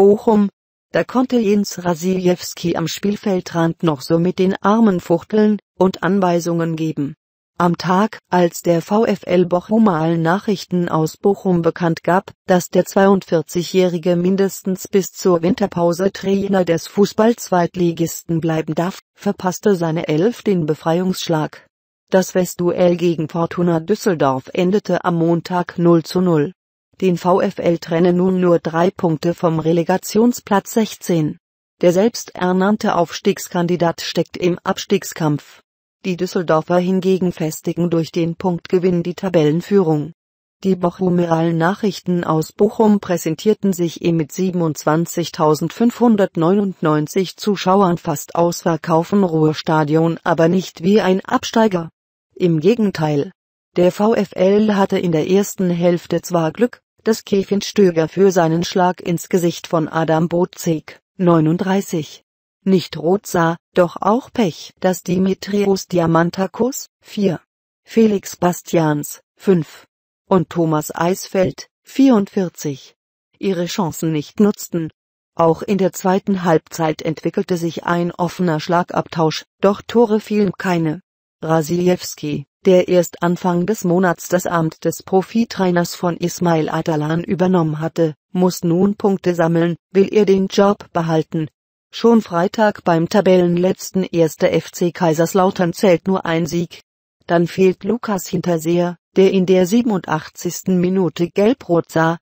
Bochum, da konnte Jens Rasiljewski am Spielfeldrand noch so mit den Armen fuchteln und Anweisungen geben. Am Tag, als der VfL Bochum allen Nachrichten aus Bochum bekannt gab, dass der 42-Jährige mindestens bis zur Winterpause Trainer des Fußball-Zweitligisten bleiben darf, verpasste seine Elf den Befreiungsschlag. Das Westduell gegen Fortuna Düsseldorf endete am Montag 0 zu 0. Den VfL trenne nun nur drei Punkte vom Relegationsplatz 16. Der selbsternannte Aufstiegskandidat steckt im Abstiegskampf. Die Düsseldorfer hingegen festigen durch den Punktgewinn die Tabellenführung. Die Bochumeralen Nachrichten aus Bochum präsentierten sich im eh mit 27.599 Zuschauern fast ausverkaufen Ruhrstadion aber nicht wie ein Absteiger. Im Gegenteil. Der VfL hatte in der ersten Hälfte zwar Glück, das Stöger für seinen Schlag ins Gesicht von Adam Bozek, 39. Nicht rot sah, doch auch Pech, dass Dimitrios Diamantakos, 4. Felix Bastians, 5. Und Thomas Eisfeld, 44. Ihre Chancen nicht nutzten. Auch in der zweiten Halbzeit entwickelte sich ein offener Schlagabtausch, doch Tore fielen keine. Rasiljewski, der erst Anfang des Monats das Amt des Profitrainers von Ismail Adalan übernommen hatte, muss nun Punkte sammeln, will er den Job behalten. Schon Freitag beim Tabellenletzten 1. FC Kaiserslautern zählt nur ein Sieg. Dann fehlt Lukas Hinterseher, der in der 87. Minute gelb-rot sah,